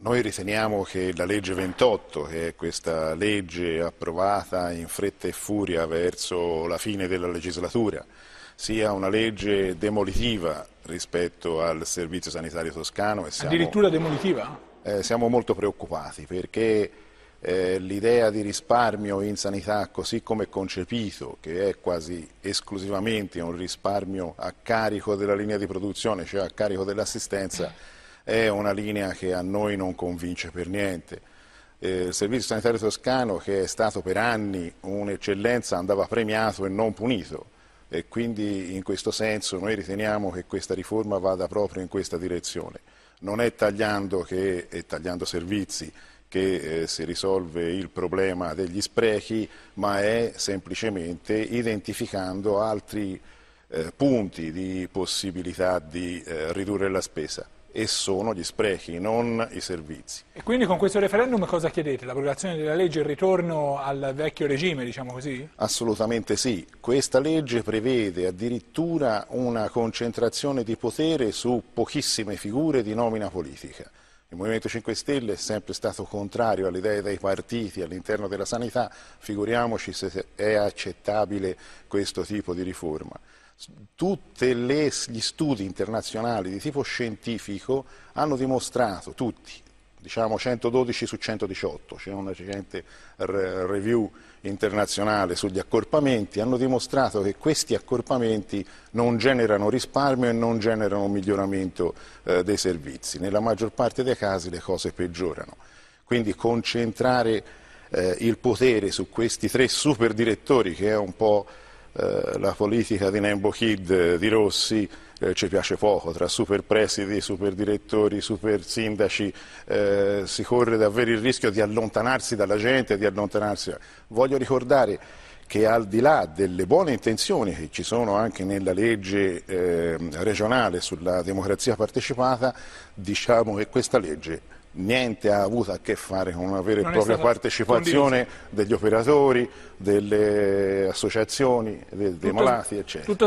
Noi riteniamo che la legge 28, che è questa legge approvata in fretta e furia verso la fine della legislatura, sia una legge demolitiva rispetto al servizio sanitario toscano. E siamo, Addirittura demolitiva? Eh, siamo molto preoccupati perché eh, l'idea di risparmio in sanità così come concepito, che è quasi esclusivamente un risparmio a carico della linea di produzione, cioè a carico dell'assistenza, è una linea che a noi non convince per niente. Eh, il Servizio Sanitario Toscano, che è stato per anni un'eccellenza, andava premiato e non punito e quindi in questo senso noi riteniamo che questa riforma vada proprio in questa direzione. Non è tagliando, che, è tagliando servizi che eh, si risolve il problema degli sprechi, ma è semplicemente identificando altri eh, punti di possibilità di eh, ridurre la spesa e sono gli sprechi, non i servizi. E quindi con questo referendum cosa chiedete? L'abrogazione della legge il ritorno al vecchio regime, diciamo così? Assolutamente sì. Questa legge prevede addirittura una concentrazione di potere su pochissime figure di nomina politica. Il Movimento 5 Stelle è sempre stato contrario alle idee dei partiti all'interno della sanità, figuriamoci se è accettabile questo tipo di riforma. Tutti gli studi internazionali di tipo scientifico hanno dimostrato, tutti, diciamo 112 su 118, c'è una recente review internazionale sugli accorpamenti, hanno dimostrato che questi accorpamenti non generano risparmio e non generano miglioramento eh, dei servizi. Nella maggior parte dei casi le cose peggiorano. Quindi concentrare eh, il potere su questi tre super direttori che è un po' Eh, la politica di Nembo Kid, eh, di Rossi, eh, ci piace poco, tra super presidi, super direttori, super sindaci, eh, si corre davvero il rischio di allontanarsi dalla gente, di allontanarsi. Voglio ricordare che al di là delle buone intenzioni che ci sono anche nella legge eh, regionale sulla democrazia partecipata, diciamo che questa legge niente ha avuto a che fare con una vera e non propria partecipazione condivisa. degli operatori, delle associazioni, dei, dei tutto, malati, eccetera.